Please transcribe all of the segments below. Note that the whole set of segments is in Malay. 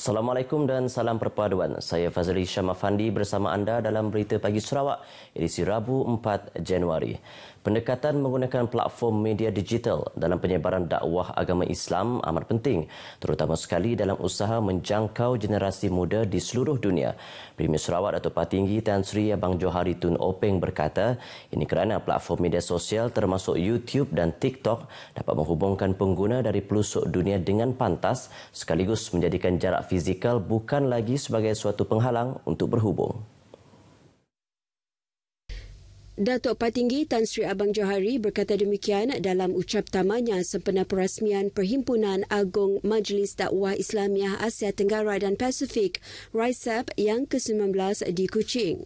Assalamualaikum dan salam perpaduan. Saya Fazli Syamafandi bersama anda dalam Berita Pagi Sarawak edisi Rabu 4 Januari. Pendekatan menggunakan platform media digital dalam penyebaran dakwah agama Islam amat penting terutama sekali dalam usaha menjangkau generasi muda di seluruh dunia. Premier Sarawak Datuk Patinggi Tan Sri Abang Johari Tun Openg berkata ini kerana platform media sosial termasuk YouTube dan TikTok dapat menghubungkan pengguna dari pelusuk dunia dengan pantas sekaligus menjadikan jarak fizikal bukan lagi sebagai suatu penghalang untuk berhubung. Datuk Patinggi Tan Sri Abang Johari berkata demikian dalam ucap tamanya sempena perasmian Perhimpunan Agung Majlis Dakwah Islamiah Asia Tenggara dan Pasifik RISAP yang ke-19 di Kuching.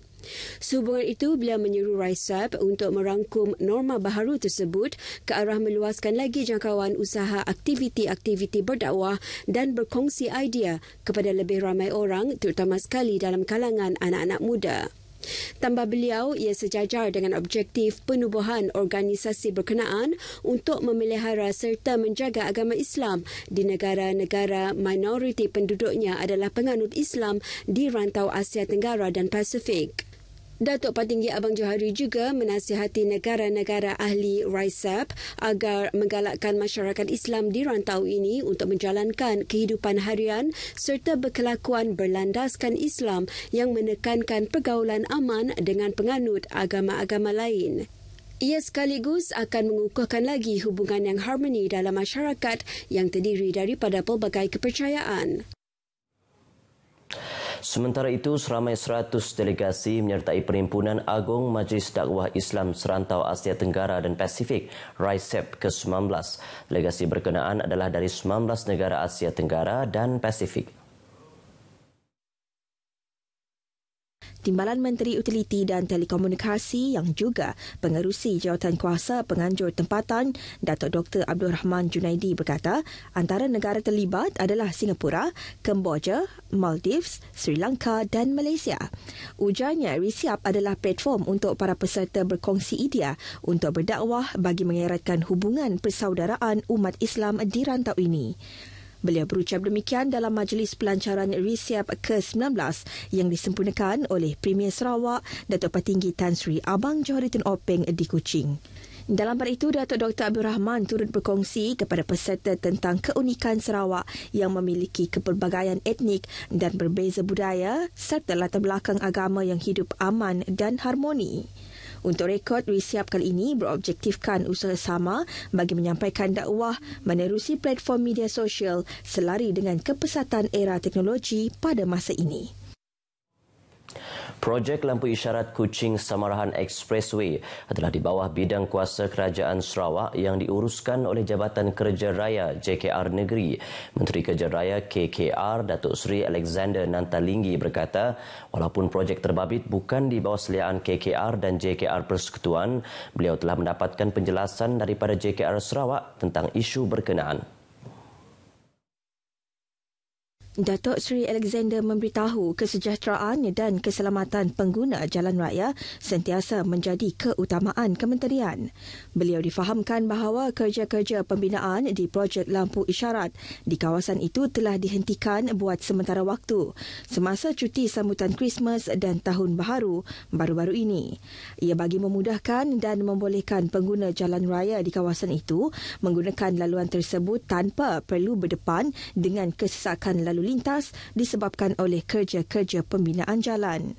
Sehubungan itu, beliau menyeru RISAP untuk merangkum norma baharu tersebut ke arah meluaskan lagi jangkauan usaha aktiviti-aktiviti berdakwah dan berkongsi idea kepada lebih ramai orang terutama sekali dalam kalangan anak-anak muda. Tambah beliau, ia sejajar dengan objektif penubuhan organisasi berkenaan untuk memelihara serta menjaga agama Islam di negara-negara minoriti penduduknya adalah penganut Islam di rantau Asia Tenggara dan Pasifik. Datuk Patinggi Abang Johari juga menasihati negara-negara ahli RISAP agar menggalakkan masyarakat Islam di rantau ini untuk menjalankan kehidupan harian serta berkelakuan berlandaskan Islam yang menekankan pergaulan aman dengan penganut agama-agama lain. Ia sekaligus akan mengukuhkan lagi hubungan yang harmoni dalam masyarakat yang terdiri daripada pelbagai kepercayaan. Sementara itu, seramai 100 delegasi menyertai Perhimpunan Agung Majlis Dakwah Islam Serantau Asia Tenggara dan Pasifik, RISEP ke-19. Delegasi berkenaan adalah dari 19 negara Asia Tenggara dan Pasifik. Timbalan Menteri Utiliti dan Telekomunikasi yang juga pengerusi Jawatan Kuasa penganjur tempatan Datuk Dr. Abdul Rahman Junaidi berkata antara negara terlibat adalah Singapura, Kemboja, Maldives, Sri Lanka dan Malaysia. Ujarnya, risiap adalah platform untuk para peserta berkongsi idea untuk berdakwah bagi mengeratkan hubungan persaudaraan umat Islam di rantau ini. Beliau berucap demikian dalam majlis pelancaran RISIAP ke-19 yang disempurnakan oleh Premier Sarawak Datuk Patinggi Tan Sri Abang Johari Johoritun Openg di Kuching. Dalam pada itu, Datuk Dr. Abdul Rahman turut berkongsi kepada peserta tentang keunikan Sarawak yang memiliki kepelbagaian etnik dan berbeza budaya serta latar belakang agama yang hidup aman dan harmoni. Untuk rekod resiap kali ini berobjektifkan usaha sama bagi menyampaikan dakwah menerusi platform media sosial selari dengan kepesatan era teknologi pada masa ini. Projek lampu isyarat Kucing Samarahan Expressway adalah di bawah bidang kuasa Kerajaan Sarawak yang diuruskan oleh Jabatan Kerja Raya JKR Negeri. Menteri Kerja Raya KKR Datuk Seri Alexander Nantalingi berkata, walaupun projek terbabit bukan di bawah seliaan KKR dan JKR Persekutuan, beliau telah mendapatkan penjelasan daripada JKR Sarawak tentang isu berkenaan. Datuk Seri Alexander memberitahu kesejahteraan dan keselamatan pengguna jalan raya sentiasa menjadi keutamaan kementerian. Beliau difahamkan bahawa kerja-kerja pembinaan di projek lampu isyarat di kawasan itu telah dihentikan buat sementara waktu semasa cuti sambutan Krismas dan Tahun Baharu baru-baru ini. Ia bagi memudahkan dan membolehkan pengguna jalan raya di kawasan itu menggunakan laluan tersebut tanpa perlu berdepan dengan kesesakan lalu lalu lintas disebabkan oleh kerja-kerja pembinaan jalan.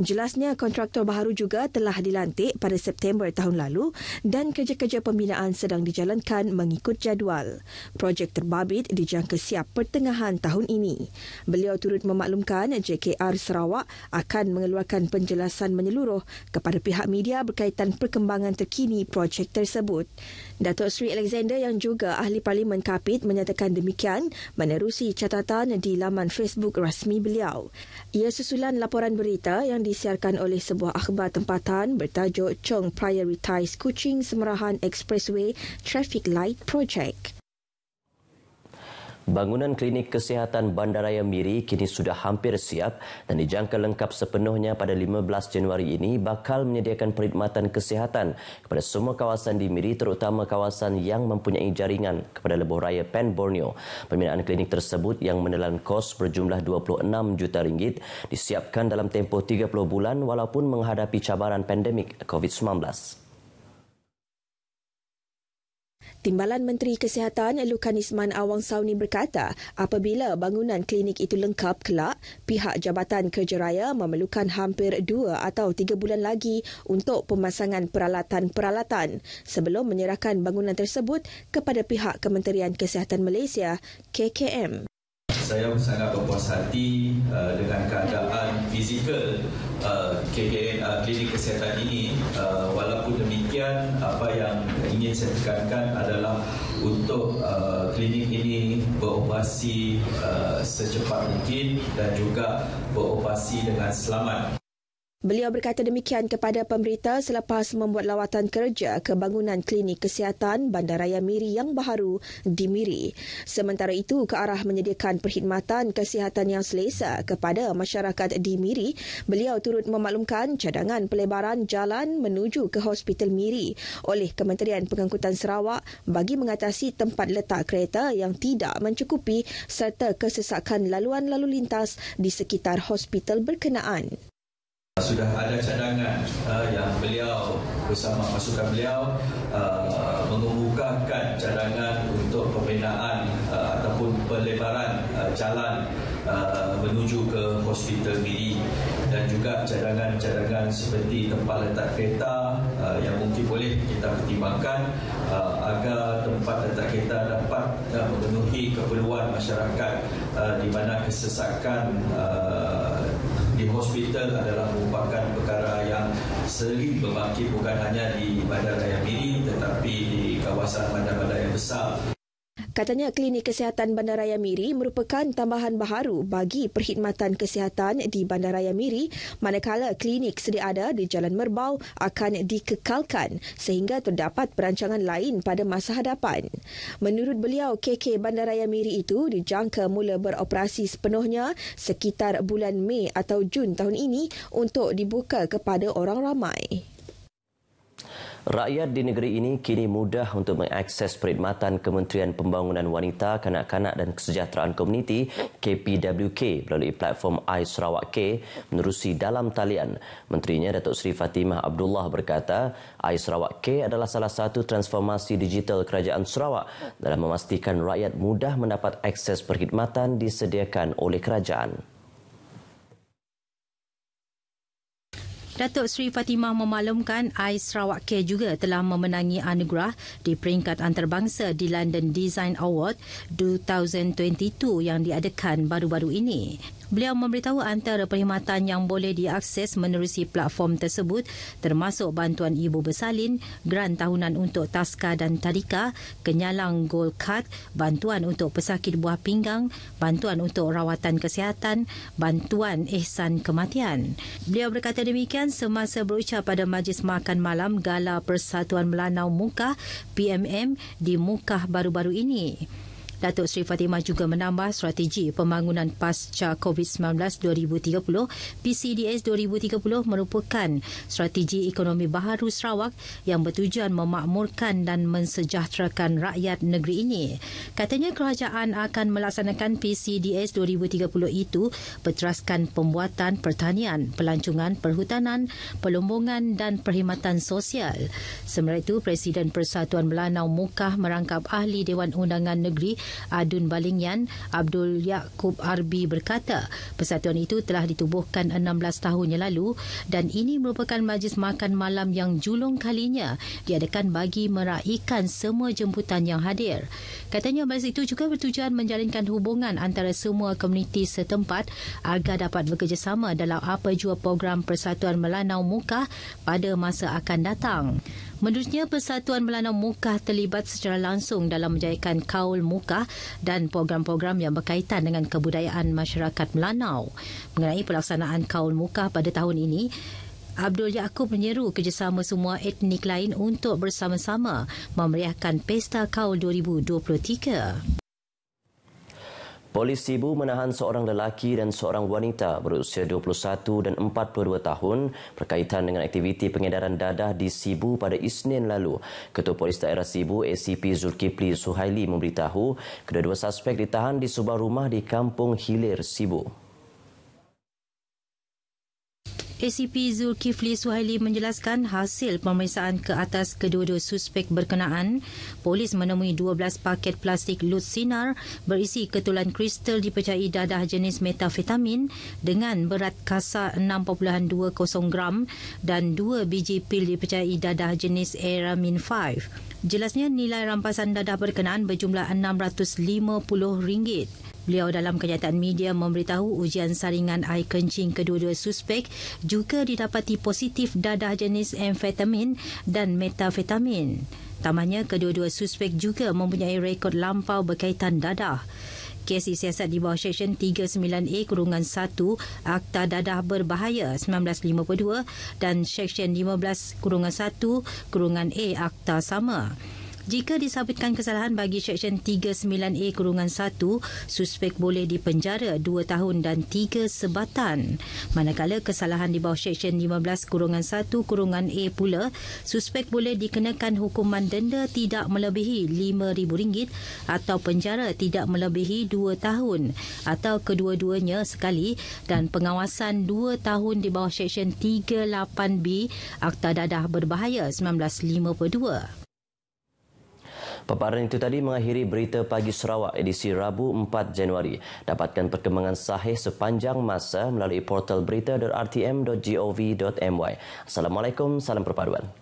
Jelasnya, kontraktor baru juga telah dilantik pada September tahun lalu dan kerja-kerja pembinaan sedang dijalankan mengikut jadual. Projek terbabit dijangka siap pertengahan tahun ini. Beliau turut memaklumkan JKR Sarawak akan mengeluarkan penjelasan menyeluruh kepada pihak media berkaitan perkembangan terkini projek tersebut. Datuk Sri Alexander yang juga ahli Parlimen Kapit menyatakan demikian menerusi catatan di laman Facebook rasmi beliau. Ia susulan laporan berita yang di disiarkan oleh sebuah akhbar tempatan bertajuk Chong Prioritize Kuching Semerahan Expressway Traffic Light Project. Bangunan klinik kesihatan Bandaraya Miri kini sudah hampir siap dan dijangka lengkap sepenuhnya pada 15 Januari ini bakal menyediakan perkhidmatan kesihatan kepada semua kawasan di Miri terutama kawasan yang mempunyai jaringan kepada lebuh raya Pan Borneo. Pembinaan klinik tersebut yang menelan kos berjumlah 26 juta ringgit disiapkan dalam tempoh 30 bulan walaupun menghadapi cabaran pandemik COVID-19. Timbalan Menteri Kesihatan Lukan Isman Awang Sauni berkata, apabila bangunan klinik itu lengkap kelak, pihak Jabatan Kerja Raya memerlukan hampir dua atau tiga bulan lagi untuk pemasangan peralatan-peralatan sebelum menyerahkan bangunan tersebut kepada pihak Kementerian Kesihatan Malaysia, KKM. Saya sangat berpuas hati uh, dengan keadaan fizikal uh, KKM uh, klinik kesihatan ini. walaupun demikian, apa yang ingin saya tekankan adalah untuk uh, klinik ini beroperasi uh, secepat mungkin dan juga beroperasi dengan selamat. Beliau berkata demikian kepada pemberita selepas membuat lawatan kerja ke bangunan klinik kesihatan Bandaraya Miri yang baru di Miri. Sementara itu, ke arah menyediakan perkhidmatan kesihatan yang selesa kepada masyarakat di Miri, beliau turut memaklumkan cadangan pelebaran jalan menuju ke Hospital Miri oleh Kementerian Pengangkutan Sarawak bagi mengatasi tempat letak kereta yang tidak mencukupi serta kesesakan laluan lalu lintas di sekitar hospital berkenaan. Ah, sudah ada cadangan uh, yang beliau bersama pasukan beliau uh, mengemukakan cadangan untuk pembinaan uh, ataupun pelebaran uh, jalan uh, menuju ke hospital Miri dan juga cadangan-cadangan seperti tempat letak kereta uh, yang mungkin boleh kita pertimbangkan uh, agar tempat letak kereta dapat uh, memenuhi keperluan masyarakat uh, di mana kesesakan uh, di hospital adalah merupakan perkara yang sering berbakti bukan hanya di bandar Raya Miri tetapi di kawasan bandar-bandar yang besar. Katanya klinik kesihatan Bandaraya Miri merupakan tambahan baharu bagi perkhidmatan kesihatan di Bandaraya Miri manakala klinik sedia ada di Jalan Merbau akan dikekalkan sehingga terdapat perancangan lain pada masa hadapan. Menurut beliau, KK Bandaraya Miri itu dijangka mula beroperasi sepenuhnya sekitar bulan Mei atau Jun tahun ini untuk dibuka kepada orang ramai. Rakyat di negeri ini kini mudah untuk mengakses perkhidmatan Kementerian Pembangunan Wanita, Kanak-kanak dan Kesejahteraan Komuniti KPWK melalui platform AI Sarawak K menerusi dalam talian. Menterinya Datuk Seri Fatimah Abdullah berkata, AI Sarawak K adalah salah satu transformasi digital Kerajaan Sarawak dalam memastikan rakyat mudah mendapat akses perkhidmatan disediakan oleh kerajaan. Datuk Sri Fatimah memaklumkan AI Sarawak K juga telah memenangi anugerah di peringkat antarabangsa di London Design Award 2022 yang diadakan baru-baru ini. Beliau memberitahu antara perkhidmatan yang boleh diakses menerusi platform tersebut termasuk bantuan ibu bersalin, grant tahunan untuk taska dan tadika, kenyalang gold card, bantuan untuk pesakit buah pinggang, bantuan untuk rawatan kesihatan, bantuan ihsan kematian. Beliau berkata demikian semasa berucap pada majlis makan malam Gala Persatuan Melanau Muka PMM di Muka baru-baru ini. Datuk Seri Fatimah juga menambah strategi pembangunan pasca COVID-19 2030 PCDS 2030 merupakan strategi ekonomi baharu Sarawak yang bertujuan memakmurkan dan mensejahterakan rakyat negeri ini. Katanya kerajaan akan melaksanakan PCDS 2030 itu berteraskan pembuatan pertanian, pelancongan perhutanan, pelombongan dan perkhidmatan sosial. Sementara itu, Presiden Persatuan Melanau Mukah merangkap Ahli Dewan Undangan Negeri Adun Balingyan Abdul Yaakob Arbi berkata persatuan itu telah ditubuhkan 16 tahun yang lalu dan ini merupakan majlis makan malam yang julung kalinya diadakan bagi meraihkan semua jemputan yang hadir. Katanya majlis itu juga bertujuan menjalinkan hubungan antara semua komuniti setempat agar dapat bekerjasama dalam apa jua program Persatuan Melanau Muka pada masa akan datang. Menurutnya, Persatuan Melanau Muka terlibat secara langsung dalam menjayakan kaul Muka dan program-program yang berkaitan dengan kebudayaan masyarakat Melanau. Mengenai pelaksanaan kaul Muka pada tahun ini, Abdul Yaakob menyeru kerjasama semua etnik lain untuk bersama-sama memeriahkan Pesta Kaul 2023. Polis Sibu menahan seorang lelaki dan seorang wanita berusia 21 dan 42 tahun berkaitan dengan aktiviti pengedaran dadah di Sibu pada Isnin lalu. Ketua Polis Daerah Cebu, ACP Zulkifli Suhaili memberitahu kedua-dua suspek ditahan di sebuah rumah di Kampung Hilir, Sibu. ACP Zulkifli Suhaili menjelaskan hasil pemeriksaan ke atas kedua-dua suspek berkenaan, polis menemui 12 paket plastik lut sinar berisi ketulan kristal dipercayai dadah jenis metafetamin dengan berat kasar 6.20 gram dan 2 biji pil dipercayai dadah jenis Aramin 5. Jelasnya nilai rampasan dadah berkenaan berjumlah RM650. Beliau dalam kenyataan media memberitahu ujian saringan air kencing kedua-dua suspek juga didapati positif dadah jenis amfetamin dan metafetamin. Tamanya kedua-dua suspek juga mempunyai rekod lampau berkaitan dadah. Kes disiasat di bawah Seksyen 39A Kurungan 1 Akta Dadah Berbahaya 1952 dan Seksyen 15 Kurungan 1 Kurungan A Akta Sama. Jika disabitkan kesalahan bagi Seksyen 39A kurungan 1, suspek boleh dipenjara 2 tahun dan 3 sebatan. Manakala kesalahan di bawah Seksyen 15 kurungan 1 kurungan A pula, suspek boleh dikenakan hukuman denda tidak melebihi RM5,000 atau penjara tidak melebihi 2 tahun atau kedua-duanya sekali dan pengawasan 2 tahun di bawah Seksyen 38B Akta Dadah Berbahaya 1952. Paparan itu tadi mengakhiri berita pagi Sarawak edisi Rabu 4 Januari. Dapatkan perkembangan sahih sepanjang masa melalui portal berita.rtm.gov.my. Assalamualaikum, salam perpaduan.